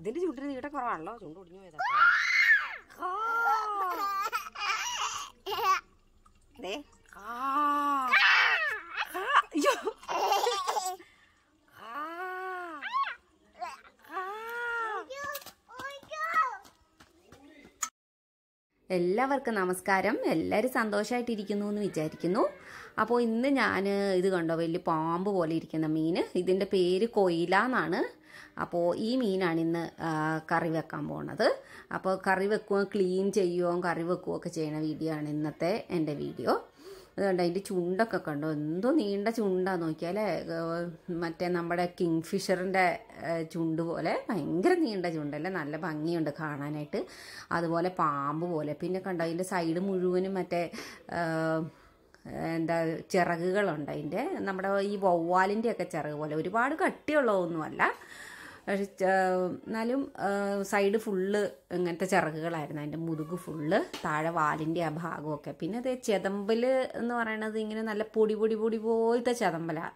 ഇതിന്റെ ചുണ്ടിന് നീട്ടം കുറവാണല്ലോ ചുണ്ട് ഒടിഞ്ഞു പോയതാ എല്ലാവർക്കും നമസ്കാരം എല്ലാവരും സന്തോഷമായിട്ടിരിക്കുന്നു എന്ന് വിചാരിക്കുന്നു അപ്പോൾ ഇന്ന് ഞാൻ ഇത് കണ്ടോ വലിയ പാമ്പ് പോലെ ഇരിക്കുന്ന മീൻ ഇതിൻ്റെ പേര് കൊയില എന്നാണ് അപ്പോൾ ഈ മീനാണ് ഇന്ന് കറി വെക്കാൻ പോണത് അപ്പോൾ കറി വെക്കുകയോ ക്ലീൻ ചെയ്യുകയോ കറി വെക്കുകയോ ഒക്കെ ചെയ്യുന്ന വീഡിയോ ആണ് ഇന്നത്തെ എൻ്റെ വീഡിയോ അതുകൊണ്ട് അതിൻ്റെ ചുണ്ടൊക്കെ കണ്ടോ എന്തോ നീണ്ട ചുണ്ടാന്ന് നോക്കിയാൽ മറ്റേ നമ്മുടെ കിങ് ഫിഷറിൻ്റെ ചുണ്ട് പോലെ ഭയങ്കര നീണ്ട ചുണ്ടല്ലേ നല്ല ഭംഗിയുണ്ട് കാണാനായിട്ട് അതുപോലെ പാമ്പ് പോലെ പിന്നെ കണ്ടോ അതിൻ്റെ സൈഡ് മുഴുവനും മറ്റേ എന്താ ചിറകുകളുണ്ട് അതിൻ്റെ നമ്മുടെ ഈ വവ്വാലിൻ്റെ ഒക്കെ ചിറക് പോലെ ഒരുപാട് കട്ടിയുള്ളതൊന്നുമല്ല പക്ഷെ എന്നാലും സൈഡ് ഫുള്ള് ഇങ്ങനത്തെ ചിറകുകളായിരുന്നു അതിൻ്റെ മുതുക് ഫുള്ള് താഴെ വാലിൻ്റെ ആ ഭാഗമൊക്കെ പിന്നെ അത് ചെതമ്പൽ എന്ന് പറയണത് ഇങ്ങനെ നല്ല പൊടി പൊടി പൊടി പോലത്തെ ചെതമ്പലാണ്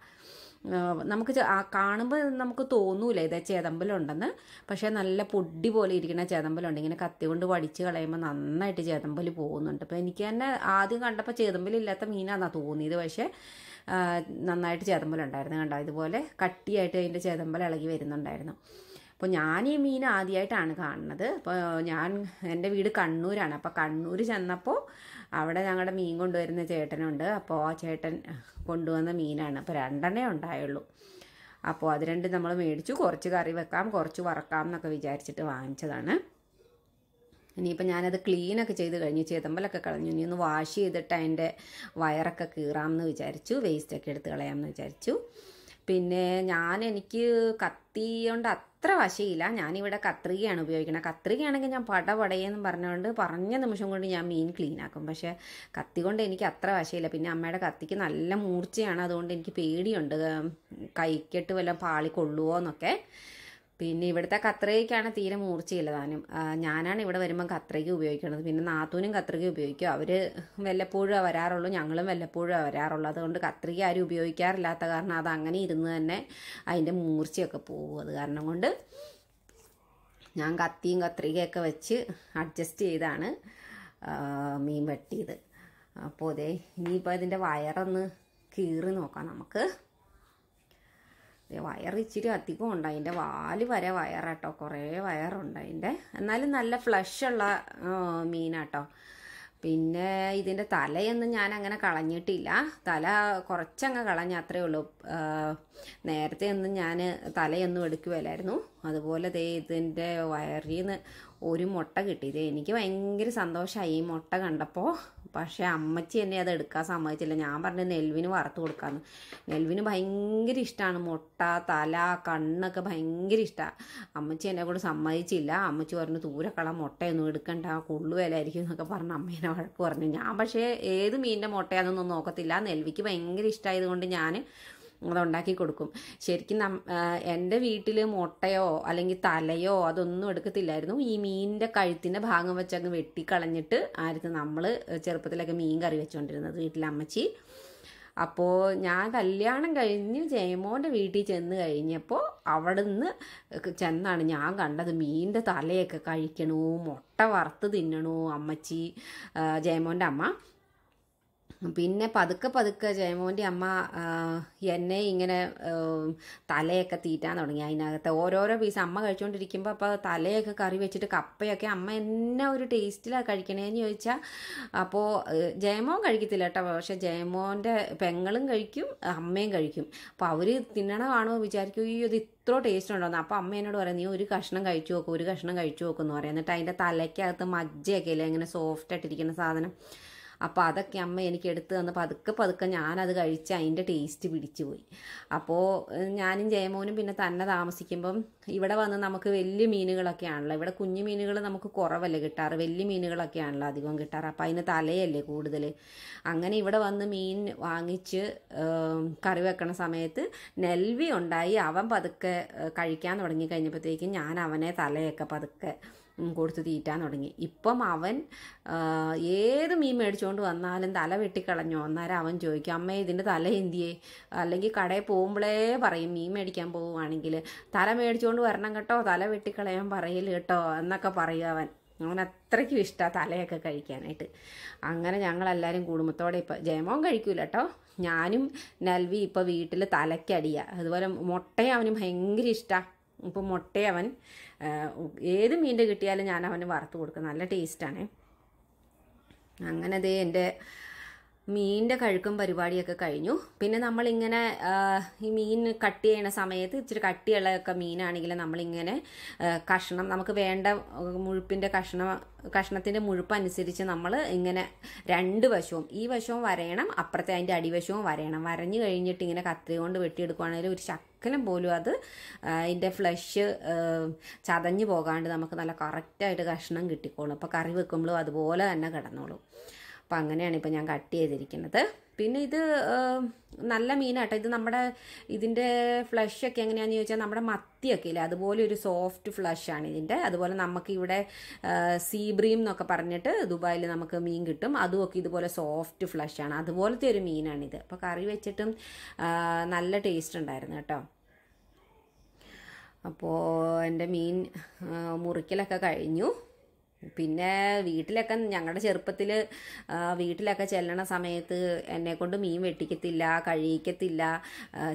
നമുക്ക് കാണുമ്പോൾ നമുക്ക് തോന്നൂല ഇത് ചേതമ്പലുണ്ടെന്ന് പക്ഷേ നല്ല പൊടി പോലെ ഇരിക്കുന്ന ചേതമ്പലുണ്ട് ഇങ്ങനെ കത്തി കൊണ്ട് വടിച്ച് കളയുമ്പോൾ നന്നായിട്ട് ചേതമ്പൽ പോകുന്നുണ്ട് അപ്പോൾ എനിക്ക് തന്നെ ആദ്യം കണ്ടപ്പോൾ ചേതമ്പലില്ലാത്ത മീനാണെന്നാണ് തോന്നിയത് പക്ഷേ നന്നായിട്ട് ചേതമ്പലുണ്ടായിരുന്നു കണ്ടോ ഇതുപോലെ കട്ടിയായിട്ട് അതിൻ്റെ ചേതമ്പൽ ഇളകി വരുന്നുണ്ടായിരുന്നു അപ്പോൾ ഞാൻ ഈ മീൻ ആദ്യമായിട്ടാണ് കാണുന്നത് അപ്പോൾ ഞാൻ എൻ്റെ വീട് കണ്ണൂരാണ് അപ്പോൾ കണ്ണൂർ ചെന്നപ്പോൾ അവിടെ ഞങ്ങളുടെ മീൻ കൊണ്ടുവരുന്ന ചേട്ടനുണ്ട് അപ്പോൾ ആ ചേട്ടൻ കൊണ്ടുവന്ന മീനാണ് അപ്പോൾ രണ്ടെണ്ണേ ഉണ്ടായുള്ളൂ അപ്പോൾ അത് രണ്ട് നമ്മൾ മേടിച്ചു കുറച്ച് കറി വെക്കാം കുറച്ച് വറക്കാം എന്നൊക്കെ വിചാരിച്ചിട്ട് വാങ്ങിച്ചതാണ് ഇനിയിപ്പോൾ ഞാനത് ക്ലീനൊക്കെ ചെയ്ത് കഴിഞ്ഞ് ചേതമ്പലൊക്കെ കളഞ്ഞു ഇനി ഒന്ന് വാഷ് ചെയ്തിട്ട് അതിൻ്റെ വയറൊക്കെ കീറാമെന്ന് വിചാരിച്ചു വേസ്റ്റൊക്കെ എടുത്ത് കളയാമെന്ന് വിചാരിച്ചു പിന്നെ ഞാൻ എനിക്ക് കത്തി കൊണ്ട് അത്ര വശയില്ല ഞാനിവിടെ കത്രികയാണ് ഉപയോഗിക്കുന്നത് കത്രികയാണെങ്കിൽ ഞാൻ പടപടയെന്ന് പറഞ്ഞുകൊണ്ട് പറഞ്ഞ നിമിഷം കൊണ്ട് ഞാൻ മീൻ ക്ലീൻ ആക്കും പക്ഷേ കത്തി കൊണ്ട് എനിക്ക് അത്ര വശയില്ല പിന്നെ അമ്മയുടെ കത്തിക്ക് നല്ല മൂർച്ചയാണ് അതുകൊണ്ട് എനിക്ക് പേടിയുണ്ട് കൈക്കെട്ട് വല്ലതും പാളിക്കൊള്ളുവോ എന്നൊക്കെ പിന്നെ ഇവിടുത്തെ കത്രികയ്ക്കാണ് തീരെ മൂർച്ചയില്ല താനും ഞാനാണ് ഇവിടെ വരുമ്പം കത്രിക ഉപയോഗിക്കുന്നത് പിന്നെ നാത്തൂനും കത്രിക ഉപയോഗിക്കും അവർ വല്ലപ്പോഴും വരാറുള്ളൂ ഞങ്ങളും വല്ലപ്പോഴും വരാറുള്ളൂ അതുകൊണ്ട് കത്രിക ആരും ഉപയോഗിക്കാറില്ലാത്ത കാരണം അത് അങ്ങനെ ഇരുന്ന് തന്നെ അതിൻ്റെ മൂർച്ചയൊക്കെ പോകും അത് കാരണം കൊണ്ട് ഞാൻ കത്തിയും കത്രികയൊക്കെ വെച്ച് അഡ്ജസ്റ്റ് ചെയ്താണ് മീൻ വെട്ടിയത് അപ്പോൾ അതെ ഇനിയിപ്പോൾ ഇതിൻ്റെ വയറൊന്ന് കീറി നോക്കാം നമുക്ക് വയർ ഇച്ചിരി അധികം ഉണ്ട് അതിൻ്റെ വാല് വരെ വയറാട്ടോ കുറേ വയറുണ്ട് അതിൻ്റെ എന്നാലും നല്ല ഫ്ലഷ് ഉള്ള മീനാട്ടോ പിന്നെ ഇതിൻ്റെ തലയൊന്നും ഞാൻ അങ്ങനെ കളഞ്ഞിട്ടില്ല തല കുറച്ചങ്ങ് കളഞ്ഞ അത്രേ ഉള്ളൂ നേരത്തെ ഒന്നും ഞാൻ തലയൊന്നും എടുക്കുകയില്ലായിരുന്നു അതുപോലെ ദേ ഇതിൻ്റെ വയറിൽ നിന്ന് ഒരു മുട്ട കിട്ടി എനിക്ക് ഭയങ്കര സന്തോഷമായി ഈ മുട്ട കണ്ടപ്പോൾ പക്ഷേ അമ്മച്ചി എന്നെ അത് എടുക്കാൻ സമ്മതിച്ചില്ല ഞാൻ പറഞ്ഞു നെൽവിന് വറുത്ത് കൊടുക്കാന്ന് നെൽവിന് ഭയങ്കര ഇഷ്ടമാണ് മുട്ട തല കണ്ണൊക്കെ ഭയങ്കര ഇഷ്ടമാണ് അമ്മച്ചി എന്നെ കൂടെ സമ്മതിച്ചില്ല അമ്മച്ചി പറഞ്ഞു ദൂരക്കള മുട്ടയൊന്നും എടുക്കണ്ട കൊള്ളുവലായിരിക്കും എന്നൊക്കെ പറഞ്ഞ് അമ്മേനെ വഴക്ക് പറഞ്ഞു ഞാൻ പക്ഷേ ഏത് മീനിൻ്റെ മുട്ടയാണെന്നൊന്നും നോക്കത്തില്ല നെൽവിക്ക് ഭയങ്കര ഇഷ്ടമായതുകൊണ്ട് ഞാൻ അതുണ്ടാക്കി കൊടുക്കും ശരിക്കും നം എൻ്റെ വീട്ടിൽ മുട്ടയോ അല്ലെങ്കിൽ തലയോ അതൊന്നും എടുക്കത്തില്ലായിരുന്നു ഈ മീനിൻ്റെ കഴുത്തിൻ്റെ ഭാഗം വെച്ചങ്ങ് വെട്ടിക്കളഞ്ഞിട്ട് ആയിരുന്നു നമ്മൾ ചെറുപ്പത്തിലൊക്കെ മീൻ കറി വെച്ചുകൊണ്ടിരുന്നത് വീട്ടിലെ അമ്മച്ചി അപ്പോൾ ഞാൻ കല്യാണം കഴിഞ്ഞ് ജയമോൻ്റെ വീട്ടിൽ ചെന്ന് കഴിഞ്ഞപ്പോൾ അവിടെ നിന്ന് ചെന്നാണ് ഞാൻ കണ്ടത് മീനിൻ്റെ തലയൊക്കെ കഴിക്കണു മുട്ട വറുത്ത് തിന്നണു അമ്മച്ചി ജയമോൻ്റെ അമ്മ പിന്നെ പതുക്കെ പതുക്കെ ജയമോൻ്റെ അമ്മ എന്നെ ഇങ്ങനെ തലയൊക്കെ തീറ്റാൻ തുടങ്ങി അതിനകത്ത് ഓരോരോ പീസ് അമ്മ കഴിച്ചുകൊണ്ടിരിക്കുമ്പോൾ അപ്പോൾ തലയൊക്കെ കറി വെച്ചിട്ട് കപ്പയൊക്കെ അമ്മ എന്നെ ഒരു ടേസ്റ്റിലാണ് കഴിക്കണേന്ന് ചോദിച്ചാൽ അപ്പോൾ ജയമോൻ കഴിക്കത്തില്ല കേട്ടോ പക്ഷേ ജയമോൻ്റെ പെങ്ങളും കഴിക്കും അമ്മയും കഴിക്കും അപ്പോൾ അവർ തിന്നണമാണോ വിചാരിക്കും ഈ ഇത് ഇത്ര ടേസ്റ്റ് ഉണ്ടോന്ന് അപ്പോൾ അമ്മ എന്നോട് പറയാം നീ ഒരു കഷ്ണം കഴിച്ചു നോക്കും ഒരു കഷ്ണം കഴിച്ചു നോക്കും എന്ന് പറയാം എന്നിട്ട് അതിൻ്റെ തലയ്ക്കകത്ത് മജ്ജയൊക്കെ അല്ലേ ഇങ്ങനെ സോഫ്റ്റ് ആയിട്ടിരിക്കുന്ന സാധനം അപ്പോൾ അതൊക്കെ അമ്മ എനിക്ക് എടുത്ത് തന്ന് പതുക്കെ പതുക്കെ ഞാനത് കഴിച്ച് അതിൻ്റെ ടേസ്റ്റ് പിടിച്ചു പോയി അപ്പോൾ ഞാനും ജയമോനും പിന്നെ തന്നെ താമസിക്കുമ്പം ഇവിടെ വന്ന് നമുക്ക് വലിയ മീനുകളൊക്കെ ആണല്ലോ ഇവിടെ കുഞ്ഞു മീനുകൾ നമുക്ക് കുറവല്ലേ കിട്ടാറ് വലിയ മീനുകളൊക്കെ ആണല്ലോ അധികം കിട്ടാറ് അപ്പം അതിന് തലയല്ലേ കൂടുതൽ അങ്ങനെ ഇവിടെ വന്ന് മീൻ വാങ്ങിച്ച് കറി വെക്കണ സമയത്ത് നെൽവി ഉണ്ടായി അവൻ പതുക്കെ കഴിക്കാൻ തുടങ്ങി കഴിഞ്ഞപ്പോഴത്തേക്കും ഞാൻ അവനെ തലയൊക്കെ പതുക്കെ കൊടുത്ത് തീറ്റാൻ തുടങ്ങി ഇപ്പം അവൻ ഏത് മീൻ മേടിച്ചുകൊണ്ട് വന്നാലും തല വെട്ടിക്കളഞ്ഞു അന്നേരം അവൻ ചോദിക്കും അമ്മ ഇതിൻ്റെ തല എന്തിയേ അല്ലെങ്കിൽ കടയിൽ പോകുമ്പോഴേ പറയും മീൻ മേടിക്കാൻ പോവുകയാണെങ്കിൽ തല മേടിച്ചുകൊണ്ട് പിടിച്ചോണ്ട് വരണം കേട്ടോ തല വെട്ടിക്കളയാൻ പറയില്ല കേട്ടോ എന്നൊക്കെ പറയും അവൻ അവൻ അത്രയ്ക്കും ഇഷ്ടമാണ് തലയൊക്കെ കഴിക്കാനായിട്ട് അങ്ങനെ ഞങ്ങളെല്ലാവരും കുടുംബത്തോടെ ഇപ്പം ജയമോൻ കഴിക്കൂല കേട്ടോ ഞാനും നൽവി ഇപ്പോൾ വീട്ടിൽ തലയ്ക്കടിയ അതുപോലെ മുട്ടയും അവന് ഭയങ്കര ഇഷ്ടമാണ് ഇപ്പം മുട്ടയവൻ അവൻ ഏത് മീൻ്റെ കിട്ടിയാലും ഞാൻ അവന് വറുത്ത് കൊടുക്കും നല്ല ടേസ്റ്റാണ് അങ്ങനെ ദേ എൻ്റെ മീനിൻ്റെ കഴുക്കും പരിപാടിയൊക്കെ കഴിഞ്ഞു പിന്നെ നമ്മളിങ്ങനെ ഈ മീൻ കട്ട് ചെയ്യണ സമയത്ത് ഇച്ചിരി കട്ടിയുള്ളതൊക്കെ മീനാണെങ്കിൽ നമ്മളിങ്ങനെ കഷ്ണം നമുക്ക് വേണ്ട മുഴുപ്പിൻ്റെ കഷ്ണം കഷ്ണത്തിൻ്റെ മുഴുപ്പ് അനുസരിച്ച് നമ്മൾ ഇങ്ങനെ രണ്ട് വശവും ഈ വശവും വരയണം അപ്പുറത്തെ അതിൻ്റെ അടിവശവും വരയണം വരഞ്ഞു കഴിഞ്ഞിട്ട് ഇങ്ങനെ കത്രി കൊണ്ട് വെട്ടിയെടുക്കുകയാണെങ്കിൽ ഒരു ശക്കലം പോലും അത് അതിൻ്റെ ഫ്ലഷ് ചതഞ്ഞു പോകാണ്ട് നമുക്ക് നല്ല കറക്റ്റായിട്ട് കഷ്ണം കിട്ടിക്കോളും അപ്പോൾ കറി വെക്കുമ്പോഴും അതുപോലെ തന്നെ കിടന്നോളും അപ്പോൾ അങ്ങനെയാണ് ഇപ്പോൾ ഞാൻ കട്ട് ചെയ്തിരിക്കുന്നത് പിന്നെ ഇത് നല്ല മീനാട്ടോ ഇത് നമ്മുടെ ഇതിൻ്റെ ഫ്ലഷൊക്കെ എങ്ങനെയാണെന്ന് ചോദിച്ചാൽ നമ്മുടെ മത്തിയൊക്കെ ഇല്ലേ അതുപോലെ ഒരു സോഫ്റ്റ് ഫ്ലഷാണ് ഇതിൻ്റെ അതുപോലെ നമുക്ക് ഇവിടെ സീബ്രീം എന്നൊക്കെ പറഞ്ഞിട്ട് ദുബായിൽ നമുക്ക് മീൻ കിട്ടും അതുമൊക്കെ ഇതുപോലെ സോഫ്റ്റ് ഫ്ലഷാണ് അതുപോലത്തെ ഒരു മീനാണിത് അപ്പോൾ കറി വെച്ചിട്ടും നല്ല ടേസ്റ്റ് ഉണ്ടായിരുന്നു കേട്ടോ അപ്പോൾ എൻ്റെ മീൻ മുറിക്കലൊക്കെ കഴിഞ്ഞു പിന്നെ വീട്ടിലൊക്കെ ഞങ്ങളുടെ ചെറുപ്പത്തിൽ വീട്ടിലൊക്കെ ചെല്ലണ സമയത്ത് എന്നെ കൊണ്ട് മീൻ വെട്ടിക്കത്തില്ല കഴിക്കത്തില്ല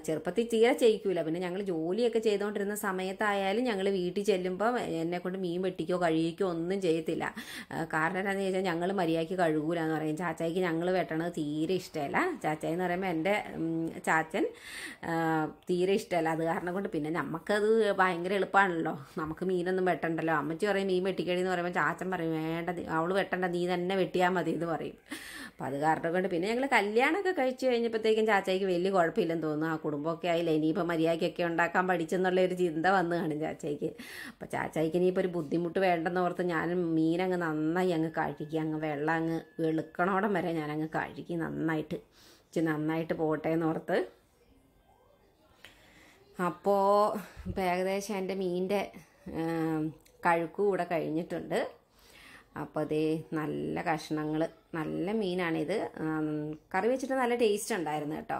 ചെറുപ്പത്തിൽ തീരെ ചെയ്യിക്കൂല പിന്നെ ഞങ്ങൾ ജോലിയൊക്കെ ചെയ്തുകൊണ്ടിരുന്ന സമയത്തായാലും ഞങ്ങൾ വീട്ടിൽ ചെല്ലുമ്പോൾ എന്നെ കൊണ്ട് മീൻ വെട്ടിക്കോ കഴിക്കോ ഒന്നും ചെയ്യത്തില്ല കാരണം എന്താണെന്ന് ചോദിച്ചാൽ ഞങ്ങൾ മര്യാദയ്ക്ക് കഴുകൂല എന്ന് പറയും ചാച്ചായിക്ക് ഞങ്ങൾ വെട്ടണത് തീരെ ഇഷ്ടമല്ല ചാച്ചായി എന്ന് പറയുമ്പോൾ എൻ്റെ ചാച്ചൻ തീരെ ഇഷ്ടമല്ല അത് കാരണം കൊണ്ട് പിന്നെ നമുക്കത് ഭയങ്കര എളുപ്പമാണല്ലോ നമുക്ക് മീനൊന്നും വെട്ടണ്ടല്ലോ അമ്മച്ചി പറയും മീൻ വെട്ടിക്കഴിയെന്ന് പറയുമ്പോൾ ചാച്ച അച്ഛൻ പറയും വേണ്ട അവൾ വെട്ടണ്ട നീ തന്നെ വെട്ടിയാൽ മതി എന്ന് പറയും അപ്പം അത് കാരണം കൊണ്ട് പിന്നെ ഞങ്ങൾ കല്യാണമൊക്കെ കഴിച്ചു കഴിഞ്ഞപ്പോഴത്തേക്കും ചാച്ചയ്ക്ക് വലിയ കുഴപ്പമില്ലെന്ന് തോന്നുന്നു ആ കുടുംബമൊക്കെ ആയില്ല ഇനിയിപ്പോൾ മര്യാദയ്ക്കൊക്കെ ഉണ്ടാക്കാൻ പഠിച്ചെന്നുള്ള ഒരു ചിന്ത വന്നു കാണും ചാച്ചയ്ക്ക് അപ്പം ചാച്ചയ്ക്ക് ഇനിയിപ്പോൾ ഒരു ബുദ്ധിമുട്ട് വേണ്ടെന്ന് ഓർത്ത് ഞാൻ മീനങ്ങ് നന്നായി അങ്ങ് കഴിക്കുക അങ്ങ് വെള്ളം അങ്ങ് വെളുക്കണോടം വരെ ഞാനങ്ങ് കഴിക്കും നന്നായിട്ട് നന്നായിട്ട് പോട്ടെ എന്നോർത്ത് അപ്പോൾ ഇപ്പം ഏകദേശം എൻ്റെ മീൻ്റെ കഴുക്ക് കൂടെ കഴിഞ്ഞിട്ടുണ്ട് അപ്പോൾ അതേ നല്ല കഷ്ണങ്ങൾ നല്ല മീനാണിത് കറി വെച്ചിട്ട് നല്ല ടേസ്റ്റ് ഉണ്ടായിരുന്നു കേട്ടോ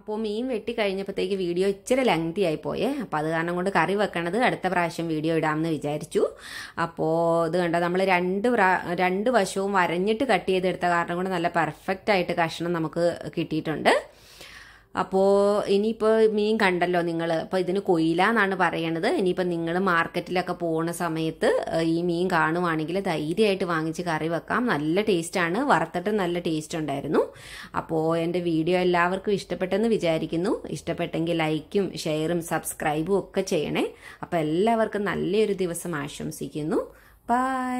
അപ്പോൾ മീൻ വെട്ടി കഴിഞ്ഞപ്പോഴത്തേക്ക് വീഡിയോ ഇച്ചിരി ലെങ്തി ആയി പോയേ അപ്പോൾ അത് കാരണം കൊണ്ട് കറി വെക്കണത് അടുത്ത പ്രാവശ്യം വീഡിയോ ഇടാമെന്ന് വിചാരിച്ചു അപ്പോൾ ഇത് കണ്ടോ നമ്മൾ രണ്ട് രണ്ട് വശവും വരഞ്ഞിട്ട് കട്ട് ചെയ്തെടുത്ത കാരണം കൊണ്ട് നല്ല പെർഫെക്റ്റ് ആയിട്ട് കഷ്ണം നമുക്ക് കിട്ടിയിട്ടുണ്ട് അപ്പോൾ ഇനിയിപ്പോൾ മീൻ കണ്ടല്ലോ നിങ്ങൾ അപ്പോൾ ഇതിന് കൊയില എന്നാണ് പറയണത് ഇനിയിപ്പോൾ നിങ്ങൾ മാർക്കറ്റിലൊക്കെ പോകുന്ന സമയത്ത് ഈ മീൻ കാണുവാണെങ്കിൽ ധൈര്യമായിട്ട് വാങ്ങിച്ച് കറി വെക്കാം നല്ല ടേസ്റ്റാണ് വറുത്തിട്ട് നല്ല ടേസ്റ്റ് ഉണ്ടായിരുന്നു അപ്പോൾ എൻ്റെ വീഡിയോ എല്ലാവർക്കും ഇഷ്ടപ്പെട്ടെന്ന് വിചാരിക്കുന്നു ഇഷ്ടപ്പെട്ടെങ്കിൽ ലൈക്കും ഷെയറും സബ്സ്ക്രൈബും ഒക്കെ ചെയ്യണേ അപ്പോൾ എല്ലാവർക്കും നല്ലൊരു ദിവസം ആശംസിക്കുന്നു ബൈ